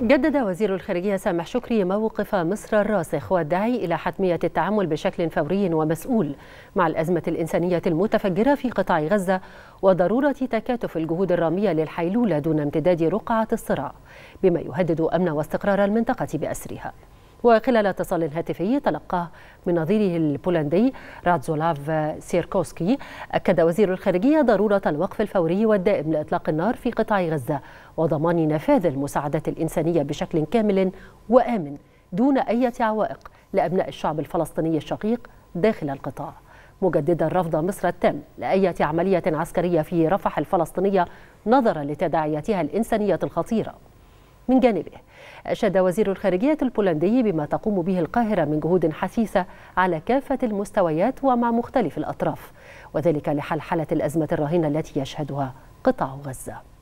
جدد وزير الخارجية سامح شكري موقف مصر الراسخ والداعي إلى حتمية التعامل بشكل فوري ومسؤول مع الأزمة الإنسانية المتفجرة في قطاع غزة وضرورة تكاتف الجهود الرامية للحيلولة دون امتداد رقعة الصراع بما يهدد أمن واستقرار المنطقة بأسرها وخلال اتصال هاتفي تلقاه من نظيره البولندي راتزولاف سيركوسكي أكد وزير الخارجية ضرورة الوقف الفوري والدائم لإطلاق النار في قطاع غزة وضمان نفاذ المساعدات الإنسانية بشكل كامل وآمن دون أي عوائق لأبناء الشعب الفلسطيني الشقيق داخل القطاع مجددا رفض مصر التام لاي عملية عسكرية في رفح الفلسطينية نظرا لتداعياتها الإنسانية الخطيرة من جانبه أشاد وزير الخارجية البولندي بما تقوم به القاهرة من جهود حثيثة على كافة المستويات ومع مختلف الأطراف وذلك لحلحلة الأزمة الراهنة التي يشهدها قطاع غزة